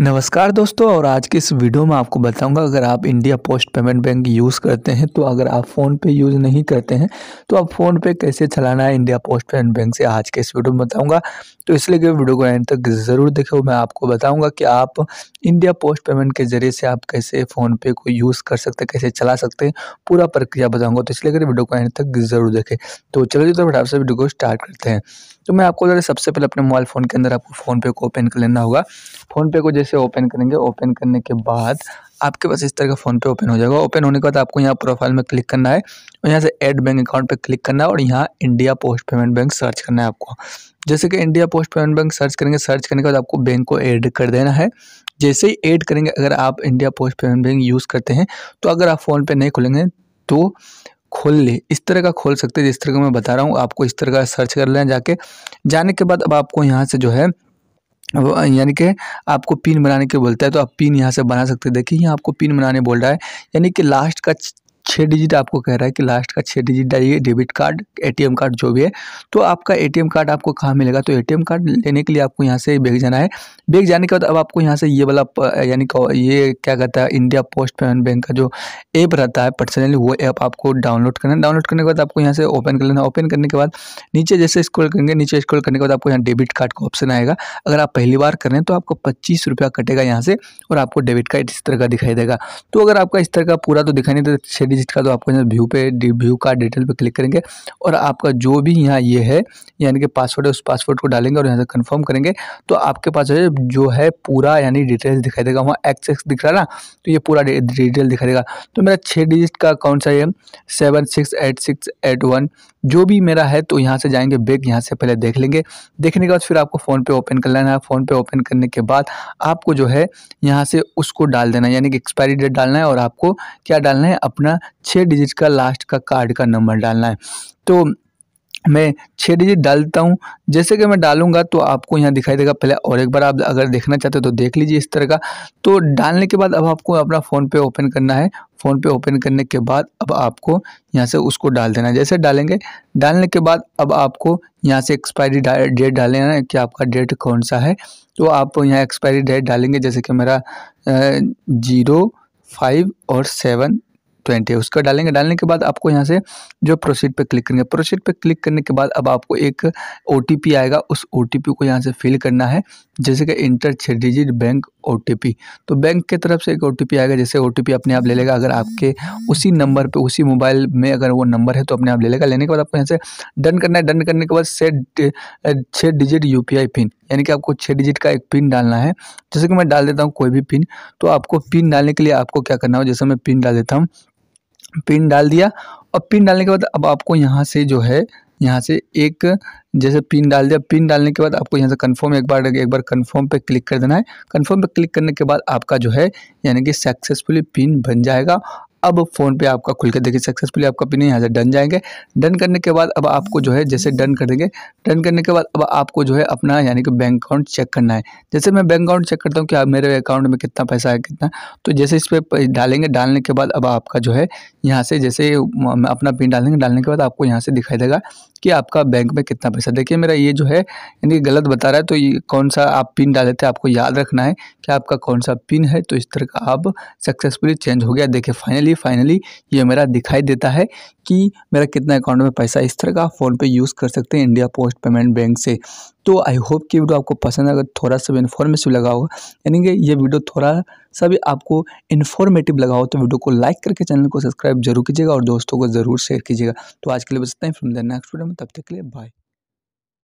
नमस्कार दोस्तों और आज के इस वीडियो में आपको बताऊंगा अगर आप India post payment bank use करते हैं तो अगर आप फ़ोन पे यूज़ नहीं करते हैं तो आप फ़ोन पे कैसे चलाना है इंडिया पोस्ट पेमेंट बैंक से आज के इस वीडियो में बताऊंगा तो इसलिए कि वीडियो को एंड तक ज़रूर देखो मैं आपको बताऊँगा कि आप इंडिया पोस्ट पेमेंट के ज़रिए से आप कैसे फ़ोन पे को यूज़ कर सकते कैसे चला सकते हैं पूरा प्रक्रिया बताऊँगा तो इसलिए कि वीडियो को एंड तक ज़रूर देखें तो चलो जी तो आपसे वीडियो को स्टार्ट करते हैं तो मैं आपको सबसे पहले अपने मोबाइल फ़ोन के अंदर आपको फ़ोन पे को ओपन कर लेना होगा फ़ोन पे को से ओपन करेंगे ओपन करने के बाद आपके पास इस तरह का फ़ोन पे ओपन हो जाएगा ओपन होने के बाद आपको यहाँ प्रोफाइल में क्लिक करना है और यहाँ से ऐड बैंक अकाउंट पे क्लिक करना है और यहाँ India post payment bank search करना है आपको जैसे कि India post payment bank search करेंगे सर्च करने के बाद आपको बैंक को ऐड कर देना है जैसे ही ऐड करेंगे अगर आप India post payment bank use करते हैं तो अगर आप फ़ोन पे नहीं खोलेंगे तो खोल ले इस तरह का खोल सकते हैं जिस तरह का मैं बता रहा हूँ आपको इस तरह का सर्च कर लें जाके जाने के बाद अब आपको यहाँ से जो है यानी कि आपको पिन बनाने के बोलता है तो आप पिन यहाँ से बना सकते हैं देखिए यहाँ आपको पिन बनाने बोल रहा है यानी कि लास्ट का छः डिजिट आपको कह रहा है कि लास्ट का छः डिजिट डालिए डेबिट कार्ड एटीएम कार्ड जो भी है तो आपका एटीएम कार्ड आपको कहाँ मिलेगा तो एटीएम कार्ड लेने के लिए आपको यहाँ से बैग जाना है बैग जाने के बाद अब आपको यहाँ से ये वाला यानी ये क्या कहता है इंडिया पोस्ट पेमेंट बैंक का जो ऐप रहता है पर्सनली वो ऐप आपको डाउनलोड करना है डाउनलोड करने के बाद आपको यहाँ से ओपन कर लेना ओपन करने के बाद नीचे जैसे स्क्रॉल करेंगे नीचे स्क्रॉल करने के बाद आपको यहाँ डेबिट कार्ड का ऑप्शन आएगा अगर आप पहली बार करें तो आपको पच्चीस रुपया कटेगा यहाँ से और आपको डेबिट कार्ड इस तरह का दिखाई देगा तो अगर आपका इस तरह का पूरा तो दिखाई नहीं देता विजिट का तो आपको व्यू पे व्यू का डिटेल पे क्लिक करेंगे और आपका जो भी यहाँ ये है यानी कि पासवर्ड है उस पासवर्ड को डालेंगे और यहाँ से कंफर्म करेंगे तो आपके पास जो है पूरा यानी डिटेल्स दिखाई देगा वहाँ एक्स एक्स दिख रहा ना तो ये पूरा डिटेल दिखाई देगा तो मेरा छः डिजिट का कौन सा है seven six eight six eight one जो भी मेरा है तो यहाँ से जाएंगे बैग यहाँ से पहले देख लेंगे देखने के बाद फिर आपको फ़ोन पे ओपन कर लेना है फ़ोन पे ओपन करने के बाद आपको जो है यहाँ से उसको डाल देना है यानी कि एक्सपायरी डेट डालना है और आपको क्या डालना है अपना छः डिजिट का लास्ट का कार्ड का नंबर डालना है तो मैं छः डिजिट डालता हूँ जैसे कि मैं डालूंगा तो आपको यहाँ दिखाई देगा पहले और एक बार आप अगर देखना चाहते हो तो देख लीजिए इस तरह का तो डालने के बाद अब आपको अपना फ़ोन पे ओपन करना है फ़ोन पे ओपन करने के बाद अब आपको यहाँ से उसको डाल देना है जैसे डालेंगे डालने के बाद अब आपको यहाँ से एक्सपायरी डेट डाल है कि आपका डेट कौन सा है तो आप यहाँ एक्सपायरी डेट डालेंगे जैसे कि मेरा ज़ीरो फाइव और सेवन ट्वेंटी है उसका डालेंगे डालने के बाद आपको यहाँ से जो प्रोसीड पे क्लिक करेंगे प्रोसीड पे क्लिक करने के बाद अब आपको एक ओ आएगा उस ओ को यहाँ से फिल करना है जैसे कि इंटर छः डिजिट बैंक ओ तो बैंक के तरफ से एक ओ आएगा जैसे ओ अपने आप ले लेगा अगर आपके उसी नंबर पर उसी मोबाइल में अगर वो नंबर है तो अपने आप ले लेगा लेने के बाद आपको यहाँ से डन करना है डन करने के बाद सेट छः डिजिट यू पिन यानी कि आपको छः डिजिट का एक पिन डालना है जैसे कि मैं डाल देता हूँ कोई भी पिन तो आपको पिन डालने के लिए आपको क्या करना हो जैसे मैं पिन डाल देता हूँ पिन डाल दिया और पिन डालने के बाद अब आपको यहाँ से जो है यहाँ से एक जैसे पिन डाल दिया पिन डालने के बाद आपको यहाँ से कंफर्म एक बार एक बार कंफर्म पे क्लिक कर देना है कंफर्म पे क्लिक करने के बाद आपका जो है यानी कि सक्सेसफुली पिन बन जाएगा अब फ़ोन पे आपका खुल के देखिए सक्सेसफुली आपका पिन यहाँ से डन जाएंगे डन करने के बाद अब आपको जो है जैसे डन कर देंगे डन करने के बाद अब आपको जो है अपना यानी कि बैंक अकाउंट चेक करना है जैसे मैं बैंक अकाउंट चेक करता हूँ कि मेरे अकाउंट में कितना पैसा है कितना तो जैसे इस पर डालेंगे डालने के बाद अब आपका जो है यहाँ से जैसे अपना पिन डालेंगे डालने के बाद आपको यहाँ से दिखाई देगा कि आपका बैंक में कितना पैसा देखिए मेरा ये जो है यानी गलत बता रहा है तो ये कौन सा आप पिन डाले थे आपको याद रखना है कि आपका कौन सा पिन है तो इस तरह का आप सक्सेसफुली चेंज हो गया देखिए फाइनली लिए फाइनली ये मेरा दिखाई देता है कि मेरा कितना अकाउंट में पैसा इस तरह का पे यूज़ कर सकते हैं इंडिया पोस्ट पेमेंट बैंक से तो आई होप कि वीडियो आपको पसंद अगर थोड़ा सा भी इन्फॉर्मेटिव लगा होगा यानी कि ये वीडियो थोड़ा सा भी आपको इन्फॉर्मेटिव लगा हो तो वीडियो को लाइक करके चैनल को सब्सक्राइब जरूर कीजिएगा और दोस्तों को ज़रूर शेयर कीजिएगा तो आज के लिए बस इतना ही द नेक्स्ट वीडियो में तब तक के लिए बाय